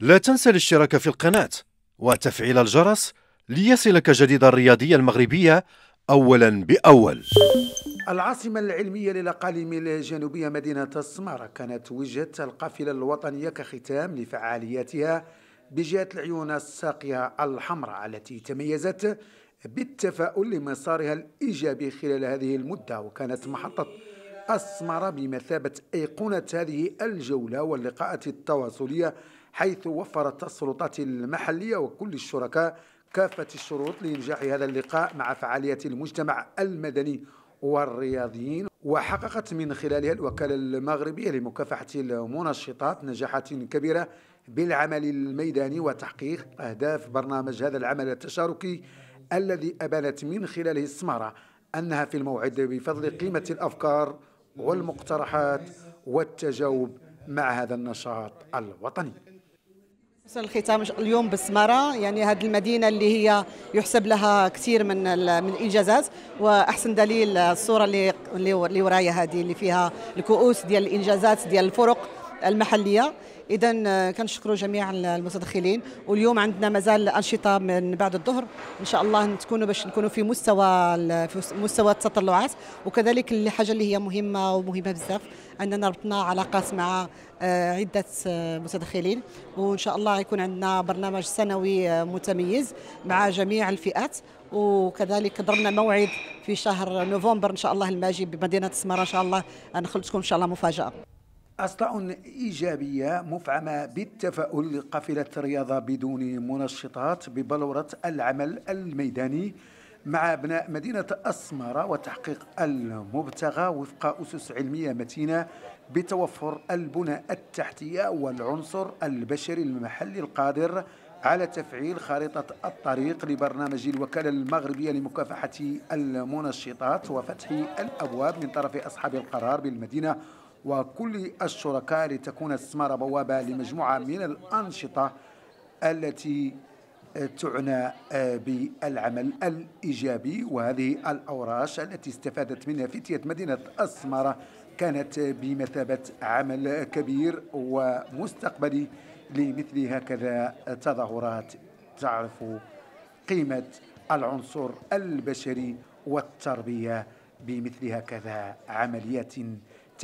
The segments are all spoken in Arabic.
لا تنسى الاشتراك في القناة وتفعيل الجرس ليصلك جديد الرياضية المغربية أولا بأول العاصمة العلمية للأقاليم الجنوبية مدينة السمارة كانت وجهة القافلة الوطنية كختام لفعالياتها بجهة العيون الساقية الحمراء التي تميزت بالتفاؤل لمسارها الإيجابي خلال هذه المدة وكانت محطة أثمر بمثابة أيقونة هذه الجولة واللقاءات التواصلية حيث وفرت السلطات المحلية وكل الشركاء كافة الشروط لإنجاح هذا اللقاء مع فعاليات المجتمع المدني والرياضيين وحققت من خلالها الوكالة المغربية لمكافحة المنشطات نجاحات كبيرة بالعمل الميداني وتحقيق أهداف برنامج هذا العمل التشاركي الذي أبانت من خلاله السمارة أنها في الموعد بفضل قيمة الأفكار والمقترحات والتجاوب مع هذا النشاط الوطني الختام اليوم بسمارة يعني هذه المدينه اللي هي يحسب لها كثير من من الانجازات واحسن دليل الصوره اللي اللي ورايا هذه اللي فيها الكؤوس ديال الانجازات ديال الفرق المحليه اذا آه، كنشكروا جميع المتدخلين واليوم عندنا مازال انشطه من بعد الظهر ان شاء الله تكونوا باش نكونوا في مستوى في مستوى التطلعات وكذلك الحاجه اللي هي مهمه ومهمه بزاف اننا ربطنا علاقات مع آه، عده آه، متدخلين وان شاء الله يكون عندنا برنامج سنوي متميز مع جميع الفئات وكذلك ضربنا موعد في شهر نوفمبر ان شاء الله الماجي بمدينه سماره ان شاء الله نخلصكم ان شاء الله مفاجاه أصداء إيجابية مفعمة بالتفاؤل قافلة الرياضة بدون منشطات ببلورة العمل الميداني مع أبناء مدينة أسمرة وتحقيق المبتغى وفق أسس علمية متينة بتوفر البنى التحتية والعنصر البشري المحلي القادر على تفعيل خريطة الطريق لبرنامج الوكالة المغربية لمكافحة المنشطات وفتح الأبواب من طرف أصحاب القرار بالمدينة وكل الشركاء لتكون السمارة بوابة لمجموعة من الأنشطة التي تعنى آه، بالعمل الإيجابي وهذه الأوراش التي استفادت منها فتية مدينة السمارة كانت بمثابة عمل كبير ومستقبلي لمثل هكذا تظاهرات تعرف قيمة العنصر البشري والتربية بمثل هكذا عمليات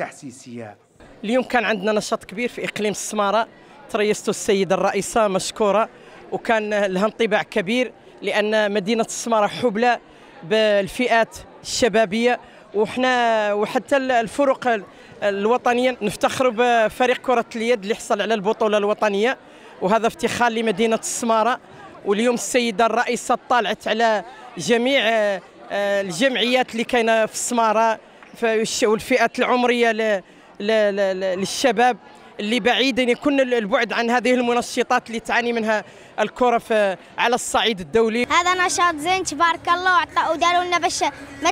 التحسيسيه اليوم كان عندنا نشاط كبير في اقليم السماره تريست السيده الرئيسه مشكوره وكان لها انطباع كبير لان مدينه السماره حبلى بالفئات الشبابيه وحنا وحتى الفرق الوطنيه نفتخر بفريق كره اليد اللي حصل على البطوله الوطنيه وهذا افتخار لمدينه السماره واليوم السيده الرئيسه طالعت على جميع آه، آه، الجمعيات اللي كاينه في السماره الفئات العمرية للشباب اللي بعيدين يكون البعد عن هذه المنشطات اللي تعاني منها الكره على الصعيد الدولي هذا نشاط زين تبارك الله وعطاو داروا لنا باش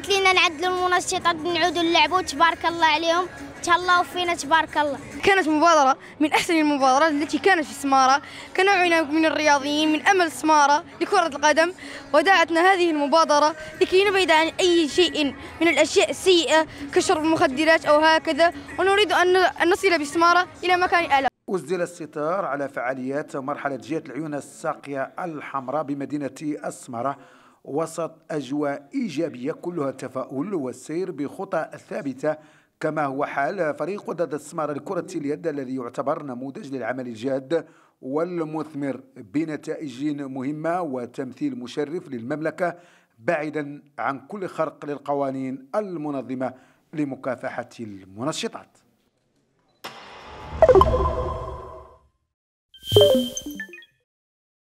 تلينا نعدلوا المنشطات نعودوا نلعبوا تبارك الله عليهم تهلاو فينا تبارك الله كانت مبادرة من أحسن المبادرات التي كانت في السمارة كنوعنا من الرياضيين من أمل السمارة لكرة القدم ودعتنا هذه المبادرة لكي نبعد عن أي شيء من الأشياء السيئة كشرب المخدرات أو هكذا ونريد أن نصل بسمارة إلى مكان أعلى أسدل الستار على فعاليات مرحلة جهة العيون الساقية الحمراء بمدينة السمارة وسط أجواء إيجابية كلها التفاؤل والسير بخطى ثابتة كما هو حال فريق ضد استثمار لكرة اليد الذي يعتبر نموذج للعمل الجاد والمثمر بنتائج مهمة وتمثيل مشرف للمملكة بعيدا عن كل خرق للقوانين المنظمة لمكافحة المنشطات